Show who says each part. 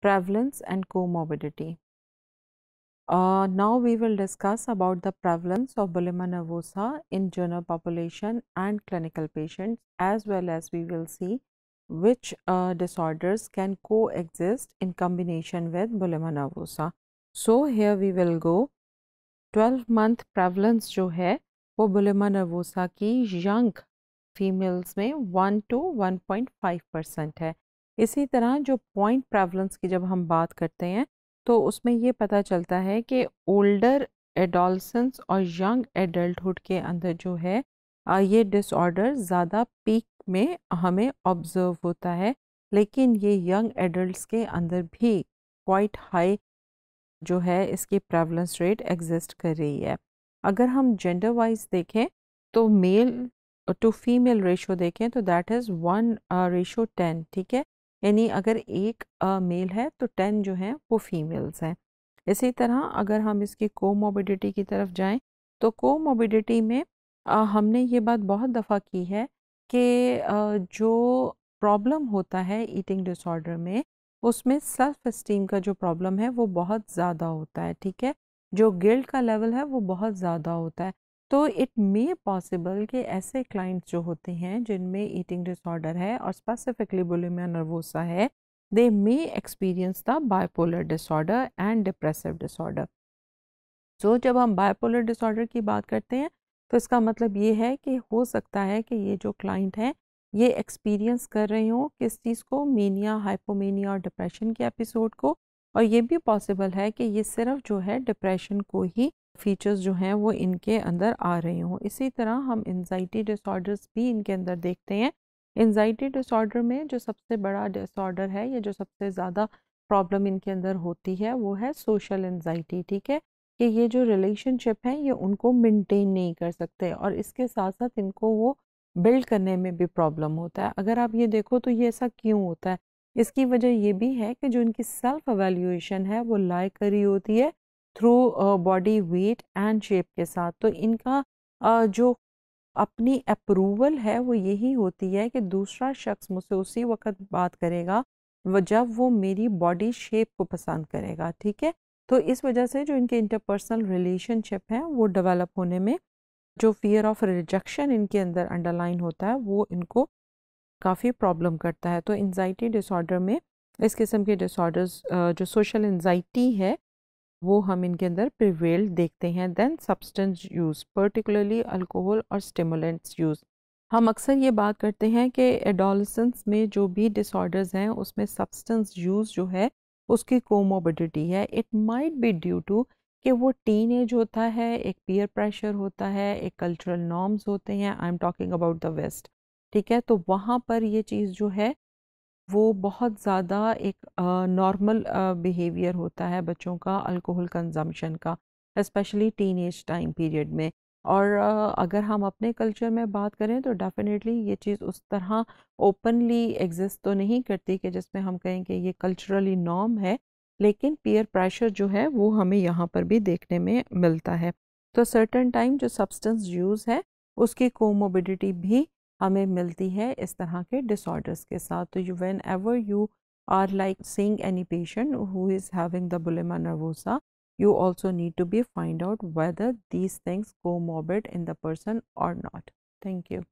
Speaker 1: prevalence and comorbidity. Uh, now we will discuss about the prevalence of bulimia nervosa in general population and clinical patients as well as we will see which uh, disorders can coexist in combination with bulimia nervosa. So here we will go 12 month prevalence जो है वो bulimia nervosa की young females में 1 to 1.5 percent है इसी तरह जो point prevalence की जब हम बात करते हैं तो उसमें ये पता चलता है कि ओल्डर एडोलसेंस और यंग एडल्टहुड के अंदर जो है ये डिसऑर्डर ज़्यादा पीक में हमें ऑब्ज़र्व होता है लेकिन ये यंग एडल्ट के अंदर भी क्वाइट हाई जो है इसकी प्रेवलेंस रेट एग्जिस्ट कर रही है अगर हम जेंडर वाइज देखें तो मेल टू फीमेल रेशो देखें तो that is one ratio ten ठीक है यानी अगर एक मेल है तो टेन जो हैं वो फीमेल्स हैं इसी तरह अगर हम इसकी कोमोबिडिटी की तरफ जाएं तो कोमोबिडिटी में आ, हमने ये बात बहुत दफ़ा की है कि जो प्रॉब्लम होता है ईटिंग डिसऑर्डर में उसमें सेल्फ इस्टीम का जो प्रॉब्लम है वो बहुत ज़्यादा होता है ठीक है जो गिल्ट का लेवल है वो बहुत ज़्यादा होता है तो इट मे पॉसिबल कि ऐसे क्लाइंट्स जो होते हैं जिनमें ईटिंग डिसऑर्डर है और स्पेसिफिकली बुलिमिया नर्वोसा है they may experience the bipolar disorder and depressive disorder so जब हम बायपोलर डिसऑर्डर की बात करते हैं तो इसका मतलब ये है कि हो सकता है कि ये जो क्लाइंट हैं ये एक्सपीरियंस कर रहे हों किस चीज़ को मीनिया हाइपोमीनिया और डिप्रेशन के एपिसोड को और ये भी पॉसिबल है कि ये सिर्फ जो है डिप्रेशन को ही फीचर्स जो हैं वो इनके अंदर आ रहे हों इसी तरह हम इन्जाइटी डिसऑर्डर्स भी इनके अंदर देखते हैं इन्जाइटी डिसऑर्डर में जो सबसे बड़ा डिसऑर्डर है या जो सबसे ज़्यादा प्रॉब्लम इनके अंदर होती है वो है सोशल एनजाइटी ठीक है कि ये जो रिलेशनशिप है ये उनको मेंटेन नहीं कर सकते और इसके साथ साथ इनको वो बिल्ड करने में भी प्रॉब्लम होता है अगर आप ये देखो तो ये ऐसा क्यों होता है इसकी वजह ये भी है कि जो इनकी सेल्फ एवेल्यूएशन है वो लाइक करी होती है through body weight and shape के साथ तो इनका uh, जो अपनी अप्रूवल है वो यही होती है कि दूसरा शख्स मुझसे उसी वक्त बात करेगा जब वो मेरी बॉडी शेप को पसंद करेगा ठीक है तो इस वजह से जो इनके इंटरपर्सनल रिलेशनशिप हैं वो डेवलप होने में जो फियर ऑफ रिजेक्शन इनके अंदर अंडरलाइन होता है वो इनको काफ़ी प्रॉब्लम करता है तो एनजाइटी डिसऑर्डर में इस किस्म के डिसऑर्डर्स जो सोशल एनजाइटी है वो हम इनके अंदर प्रिवेल्ड देखते हैं then substance use particularly alcohol और स्टिमुलेंट्स यूज़ हम अक्सर ये बात करते हैं कि एडोलसेंस में जो भी डिसऑर्डर्स हैं उसमें सब्सटेंस यूज़ जो है उसकी कोमोबिडिटी है it might be due to कि वो टीन एज होता है एक पीयर प्रेशर होता है एक कल्चरल नॉर्म्स होते हैं I am talking about the west ठीक है तो वहाँ पर ये चीज़ जो है वो बहुत ज़्यादा एक नॉर्मल बिहेवियर होता है बच्चों का अल्कोहल कंजम्पशन का especially teen age time period में और आ, अगर हम अपने कल्चर में बात करें तो डेफिनेटली ये चीज़ उस तरह ओपनली एग्जिस्ट तो नहीं करती कि जिसमें हम कहें कि ये कल्चरली नॉर्म है लेकिन पीयर प्रेशर जो है वो हमें यहाँ पर भी देखने में मिलता है तो सर्टन टाइम जो सब्सटेंस यूज़ है उसकी कोमोबिडिटी भी हमें मिलती है इस तरह के डिसऑर्डर्स के साथ तो you whenever you are like seeing any patient who is having the bulimia nervosa you also need to be find out whether these things comorbid in the person और not thank you